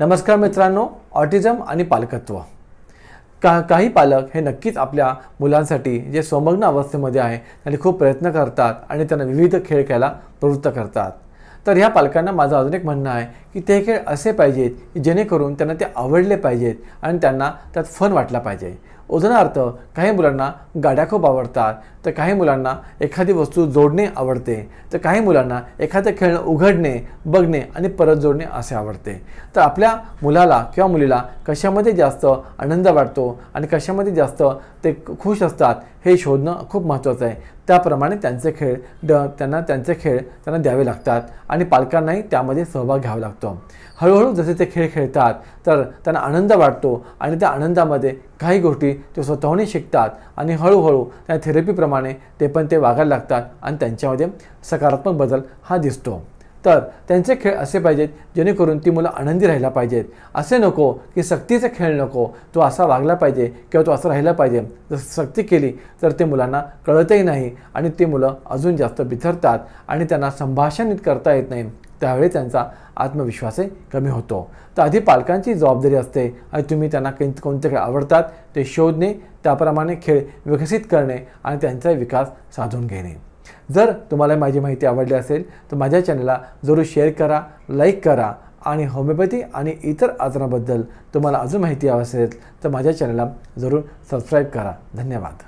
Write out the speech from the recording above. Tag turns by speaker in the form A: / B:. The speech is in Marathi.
A: नमस्कार मित्रांनो ऑटिझम आणि पालकत्व का काही पालक हे नक्कीच आपल्या मुलांसाठी जे स्वमग्न अवस्थेमध्ये आहे त्यांनी खूप प्रयत्न करतात आणि त्यांना विविध खेळ खेळायला प्रवृत्त करतात तर ह्या पालकांना माझं अजून एक म्हणणं आहे की ते खेळ असे पाहिजेत की जेणेकरून त्यांना ते आवडले पाहिजेत आणि त्यांना त्यात फन वाटला पाहिजे उदाहरणार्थ काही मुलांना गाड्या खूप आवडतात तर काही मुलांना एखादी वस्तू जोडणे आवडते तर काही मुलांना एखादं खेळणं उघडणे बघणे आणि परत जोडणे असे आवडते तर आपल्या मुलाला किंवा मुलीला कशामध्ये जास्त आनंद वाटतो आणि कशामध्ये जास्त ते खुश असतात हे शोधणं खूप महत्त्वाचं आहे त्याप्रमाणे त्यांचे खेळ ड त्यांना त्यांचे खेळ त्यांना द्यावे लागतात आणि पालकांनाही त्यामध्ये सहभाग घ्यावा लागतो हळूहळू जसे ते खेळ खेळतात तर त्यांना आनंद वाटतो आणि त्या आनंदामध्ये काही गोष्टी ते स्वतःहूनही शिकतात आणि हळूहळू त्या थेरपीप्रमाणे ते पण ते वागायला लागतात आणि त्यांच्यामध्ये सकारात्मक बदल हा दिसतो तर त्यांचे खेळ असे पाहिजेत जेणेकरून ती मुलं आनंदी राहिला पाहिजेत असे नको की सक्तीचा खेळ नको तो असा वागला पाहिजे किंवा तो असा राहिला पाहिजे जर सक्ती केली तर ते मुलांना कळतही नाही आणि ती मुलं अजून जास्त बिथरतात आणि त्यांना संभाषणित करता येत नाही त्यावेळी त्यांचा आत्मविश्वासही कमी होतो तर आधी पालकांची जबाबदारी असते आणि तुम्ही त्यांना कोणते खेळ आवडतात ते शोधणे त्याप्रमाणे खेळ विकसित करणे आणि त्यांचा विकास साधून घेणे जर तुम्हाला माझी माहिती आवडली असेल तर माझ्या चॅनलला जरूर शेअर करा लाईक करा आणि होमिओपॅथी आणि इतर आजाराबद्दल तुम्हाला अजून माहिती हवी असेल तर माझ्या चॅनलला जरूर सबस्क्राईब करा धन्यवाद